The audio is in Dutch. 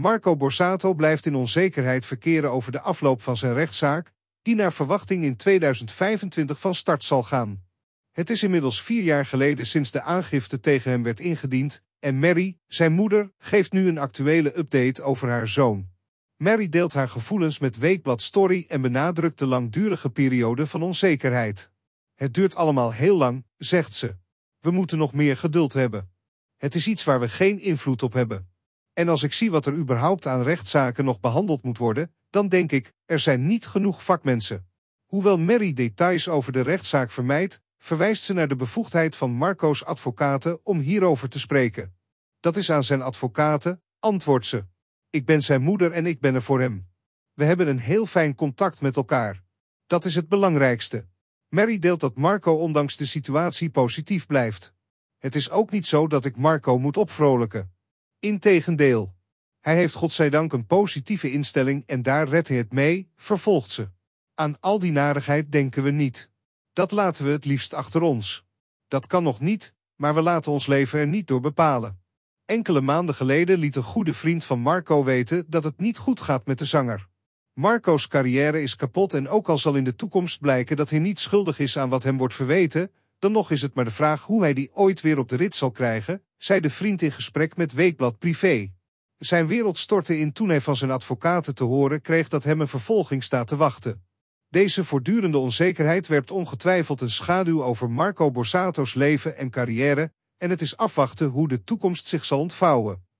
Marco Borsato blijft in onzekerheid verkeren over de afloop van zijn rechtszaak, die naar verwachting in 2025 van start zal gaan. Het is inmiddels vier jaar geleden sinds de aangifte tegen hem werd ingediend en Mary, zijn moeder, geeft nu een actuele update over haar zoon. Mary deelt haar gevoelens met Weekblad Story en benadrukt de langdurige periode van onzekerheid. Het duurt allemaal heel lang, zegt ze. We moeten nog meer geduld hebben. Het is iets waar we geen invloed op hebben. En als ik zie wat er überhaupt aan rechtszaken nog behandeld moet worden, dan denk ik, er zijn niet genoeg vakmensen. Hoewel Mary details over de rechtszaak vermijdt, verwijst ze naar de bevoegdheid van Marco's advocaten om hierover te spreken. Dat is aan zijn advocaten, antwoordt ze. Ik ben zijn moeder en ik ben er voor hem. We hebben een heel fijn contact met elkaar. Dat is het belangrijkste. Mary deelt dat Marco ondanks de situatie positief blijft. Het is ook niet zo dat ik Marco moet opvrolijken. Integendeel. Hij heeft godzijdank een positieve instelling en daar redt hij het mee, vervolgt ze. Aan al die narigheid denken we niet. Dat laten we het liefst achter ons. Dat kan nog niet, maar we laten ons leven er niet door bepalen. Enkele maanden geleden liet een goede vriend van Marco weten dat het niet goed gaat met de zanger. Marco's carrière is kapot en ook al zal in de toekomst blijken dat hij niet schuldig is aan wat hem wordt verweten, dan nog is het maar de vraag hoe hij die ooit weer op de rit zal krijgen, zei de vriend in gesprek met Weekblad Privé. Zijn wereld stortte in toen hij van zijn advocaten te horen kreeg dat hem een vervolging staat te wachten. Deze voortdurende onzekerheid werpt ongetwijfeld een schaduw over Marco Borsato's leven en carrière en het is afwachten hoe de toekomst zich zal ontvouwen.